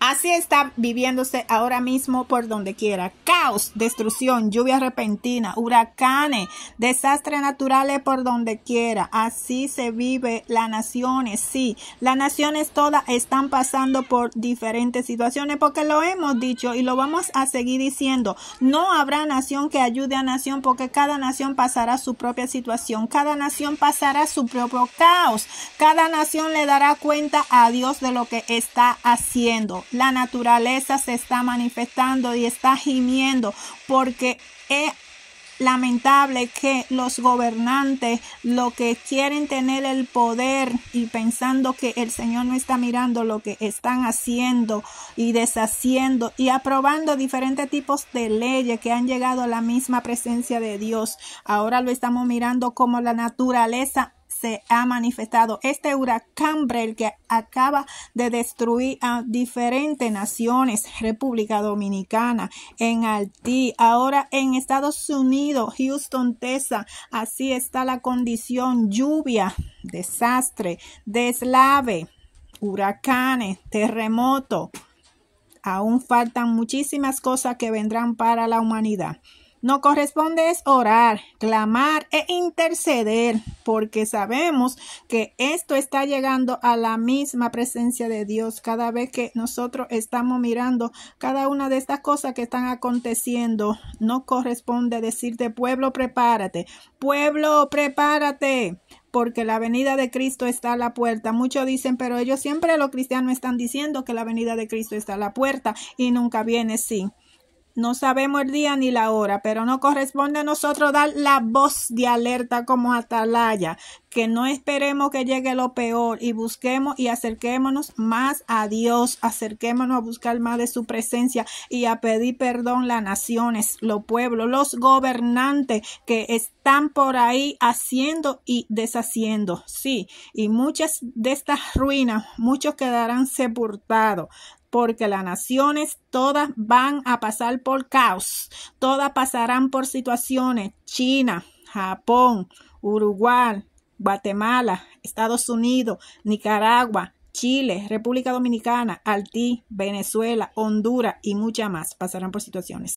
Así está viviéndose ahora mismo por donde quiera. Caos, destrucción, lluvia repentina, huracanes, desastres naturales por donde quiera. Así se vive las naciones. Sí, las naciones todas están pasando por diferentes situaciones porque lo hemos dicho y lo vamos a seguir diciendo. No habrá nación que ayude a nación porque cada nación pasará su propia situación. Cada nación pasará su propio caos. Cada nación le dará cuenta a Dios de lo que está haciendo. La naturaleza se está manifestando y está gimiendo porque es lamentable que los gobernantes lo que quieren tener el poder y pensando que el Señor no está mirando lo que están haciendo y deshaciendo y aprobando diferentes tipos de leyes que han llegado a la misma presencia de Dios. Ahora lo estamos mirando como la naturaleza se ha manifestado este huracán Brel que acaba de destruir a diferentes naciones, República Dominicana, en Haití, ahora en Estados Unidos, Houston, Texas, así está la condición, lluvia, desastre, deslave, huracanes, terremoto. Aún faltan muchísimas cosas que vendrán para la humanidad. No corresponde es orar, clamar e interceder, porque sabemos que esto está llegando a la misma presencia de Dios cada vez que nosotros estamos mirando cada una de estas cosas que están aconteciendo. No corresponde decirte, pueblo, prepárate, pueblo, prepárate porque la venida de Cristo está a la puerta. Muchos dicen, pero ellos siempre los cristianos están diciendo que la venida de Cristo está a la puerta y nunca viene, sí. No sabemos el día ni la hora, pero no corresponde a nosotros dar la voz de alerta como atalaya, que no esperemos que llegue lo peor y busquemos y acerquémonos más a Dios, acerquémonos a buscar más de su presencia y a pedir perdón las naciones, los pueblos, los gobernantes que están por ahí haciendo y deshaciendo. Sí, y muchas de estas ruinas, muchos quedarán sepultados porque las naciones todas van a pasar por caos, todas pasarán por situaciones, China, Japón, Uruguay, Guatemala, Estados Unidos, Nicaragua, Chile, República Dominicana, Haití, Venezuela, Honduras y muchas más pasarán por situaciones.